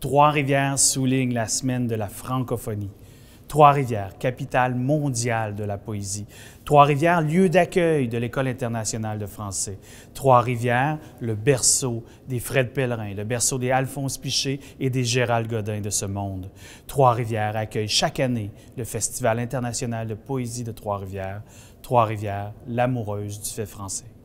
Trois-Rivières souligne la semaine de la francophonie. Trois-Rivières, capitale mondiale de la poésie. Trois-Rivières, lieu d'accueil de l'École internationale de français. Trois-Rivières, le berceau des Fred Pellerin, le berceau des Alphonse Piché et des Gérald Godin de ce monde. Trois-Rivières accueille chaque année le Festival international de poésie de Trois-Rivières. Trois-Rivières, l'amoureuse du fait français.